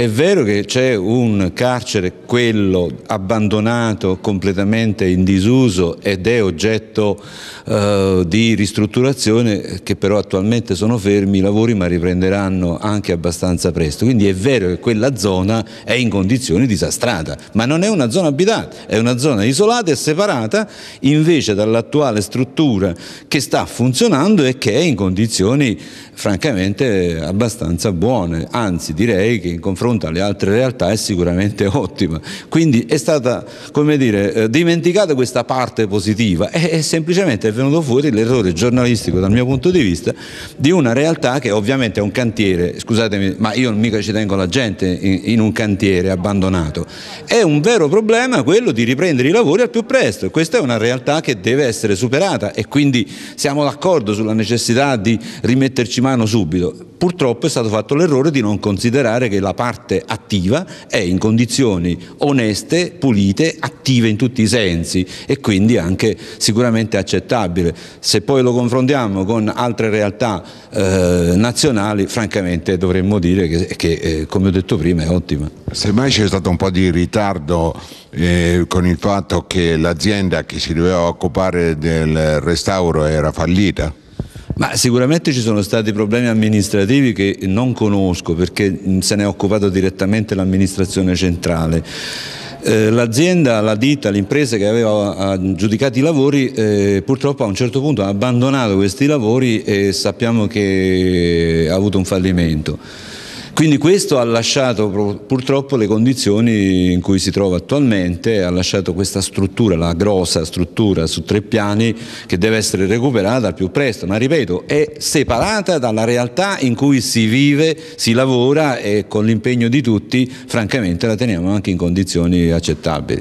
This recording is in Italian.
È vero che c'è un carcere, quello abbandonato, completamente in disuso ed è oggetto eh, di ristrutturazione che però attualmente sono fermi i lavori ma riprenderanno anche abbastanza presto. Quindi è vero che quella zona è in condizioni disastrate, ma non è una zona abitata, è una zona isolata e separata invece dall'attuale struttura che sta funzionando e che è in condizioni francamente abbastanza buone, anzi direi che in confronto confronto alle altre realtà è sicuramente ottima. Quindi è stata, come dire, eh, dimenticata questa parte positiva e semplicemente è venuto fuori l'errore giornalistico dal mio punto di vista di una realtà che ovviamente è un cantiere, scusatemi, ma io mica ci tengo la gente in un cantiere abbandonato. È un vero problema quello di riprendere i lavori al più presto e questa è una realtà che deve essere superata e quindi siamo d'accordo sulla necessità di rimetterci mano subito. Purtroppo è stato fatto l'errore di non considerare che la parte parte attiva è in condizioni oneste, pulite, attive in tutti i sensi e quindi anche sicuramente accettabile. Se poi lo confrontiamo con altre realtà eh, nazionali, francamente dovremmo dire che, che eh, come ho detto prima, è ottima. Semmai c'è stato un po' di ritardo eh, con il fatto che l'azienda che si doveva occupare del restauro era fallita? Ma sicuramente ci sono stati problemi amministrativi che non conosco perché se ne è occupato direttamente l'amministrazione centrale. Eh, l'azienda, la ditta, l'impresa che aveva giudicato i lavori eh, purtroppo a un certo punto ha abbandonato questi lavori e sappiamo che ha avuto un fallimento. Quindi questo ha lasciato purtroppo le condizioni in cui si trova attualmente, ha lasciato questa struttura, la grossa struttura su tre piani che deve essere recuperata al più presto, ma ripeto è separata dalla realtà in cui si vive, si lavora e con l'impegno di tutti francamente la teniamo anche in condizioni accettabili.